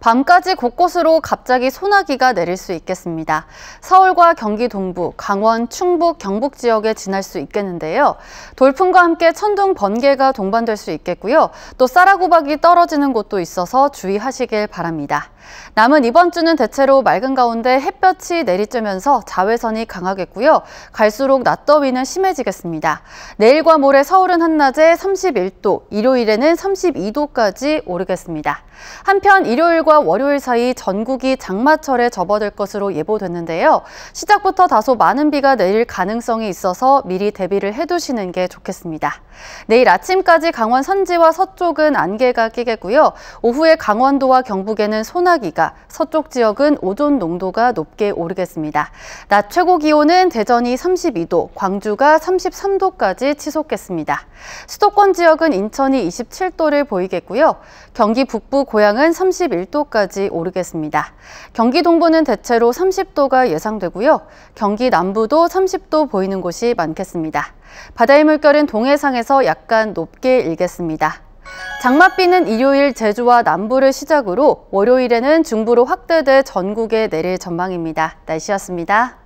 밤까지 곳곳으로 갑자기 소나기가 내릴 수 있겠습니다. 서울과 경기 동부, 강원, 충북, 경북 지역에 지날 수 있겠는데요. 돌풍과 함께 천둥, 번개가 동반될 수 있겠고요. 또 쌀아구박이 떨어지는 곳도 있어서 주의하시길 바랍니다. 남은 이번 주는 대체로 맑은 가운데 햇볕이 내리쬐면서 자외선이 강하겠고요. 갈수록 낮더위는 심해지겠습니다. 내일과 모레 서울은 한낮에 31도, 일요일에는 32도까지 오르겠습니다. 한편 일요일과 토요과 월요일 사이 전국이 장마철에 접어들 것으로 예보됐는데요. 시작부터 다소 많은 비가 내릴 가능성이 있어서 미리 대비를 해두시는 게 좋겠습니다. 내일 아침까지 강원 산지와 서쪽은 안개가 끼겠고요. 오후에 강원도와 경북에는 소나기가, 서쪽 지역은 오존 농도가 높게 오르겠습니다. 낮 최고 기온은 대전이 32도, 광주가 33도까지 치솟겠습니다. 수도권 지역은 인천이 27도를 보이겠고요. 경기 북부 고향은 31도, 30도까지 오르겠습니다. 경기 동부는 대체로 30도가 예상되고요. 경기 남부도 30도 보이는 곳이 많겠습니다. 바다의 물결은 동해상에서 약간 높게 일겠습니다. 장맛비는 일요일 제주와 남부를 시작으로 월요일에는 중부로 확대돼 전국에 내릴 전망입니다. 날씨였습니다.